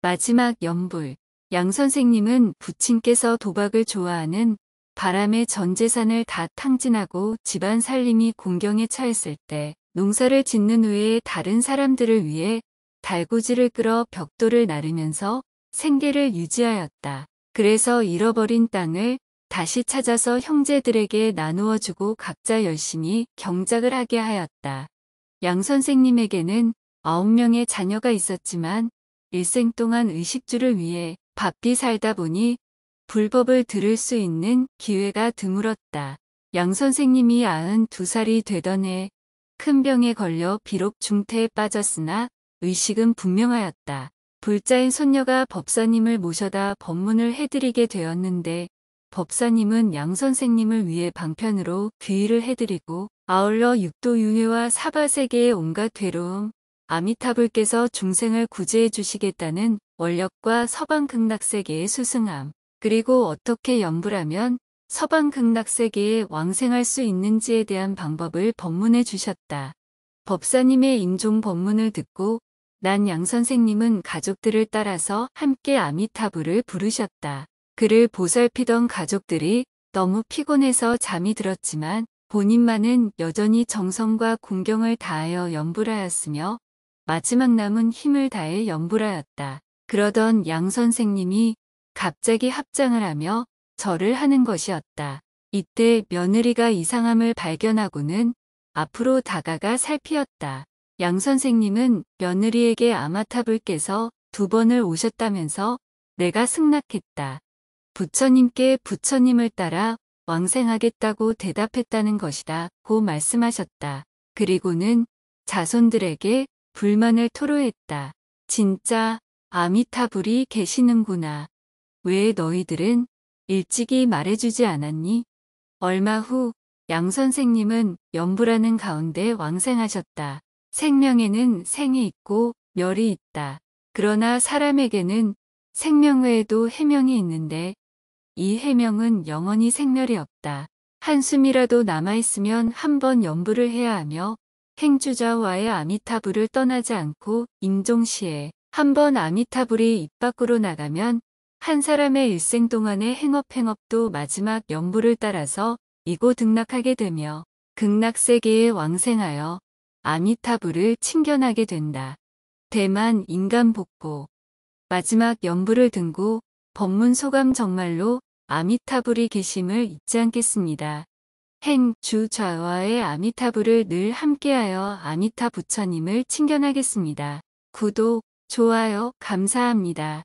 마지막 연불. 양 선생님은 부친께서 도박을 좋아하는 바람에 전 재산을 다 탕진하고 집안 살림이 공경에 처했을 때 농사를 짓는 후에 다른 사람들을 위해 달구지를 끌어 벽돌을 나르면서 생계를 유지하였다. 그래서 잃어버린 땅을 다시 찾아서 형제들에게 나누어주고 각자 열심히 경작을 하게 하였다. 양 선생님에게는 아 명의 자녀가 있었지만 일생 동안 의식주를 위해 바삐 살다 보니 불법을 들을 수 있는 기회가 드물었다. 양 선생님이 92살이 되던 해 큰 병에 걸려 비록 중태에 빠졌으나 의식은 분명하였다. 불자인 손녀가 법사님을 모셔다 법문을 해드리게 되었는데 법사님은 양 선생님을 위해 방편으로 귀의를 해드리고 아울러 육도윤회와 사바세계의 온갖 괴로움, 아미타불께서 중생을 구제해 주시겠다는 원력과 서방 극락세계의 수승함, 그리고 어떻게 연불하면 서방 극락세계에 왕생할 수 있는지에 대한 방법을 법문해 주셨다. 법사님의 임종 법문을 듣고 난 양 선생님은 가족들을 따라서 함께 아미타불을 부르셨다. 그를 보살피던 가족들이 너무 피곤해서 잠이 들었지만 본인만은 여전히 정성과 공경을 다하여 연불하였으며 마지막 남은 힘을 다해 연불하였다. 그러던 양 선생님이 갑자기 합장을 하며 절을 하는 것이었다. 이때 며느리가 이상함을 발견하고는 앞으로 다가가 살피었다. 양 선생님은 며느리에게 아마탑을 깨서 두 번을 오셨다면서 내가 승낙했다. 부처님께 부처님을 따라 왕생하겠다고 대답했다는 것이다 고 말씀하셨다. 그리고는 자손들에게 불만을 토로했다. 진짜 아미타불이 계시는구나. 왜 너희들은 일찍이 말해주지 않았니? 얼마 후 양 선생님은 염부라는 가운데 왕생하셨다. 생명에는 생이 있고 멸이 있다. 그러나 사람에게는 생명 외에도 해명이 있는데 이 해명은 영원히 생멸이 없다. 한숨이라도 남아있으면 한 번염부를 해야 하며 행주자와의 아미타불을 떠나지 않고 임종시에 한 번 아미타불이 입 밖으로 나가면 한 사람의 일생 동안의 행업행업도 마지막 연부를 따라서 이고 등락하게 되며 극락세계에 왕생하여 아미타불을 친견하게 된다. 대만 인간복보 마지막 연부를 등고 법문소감 정말로 아미타불이 계심을 잊지 않겠습니다. 행, 주 좌와의 아미타부를 늘 함께하여 아미타 부처님을 친견하겠습니다. 구독, 좋아요 감사합니다.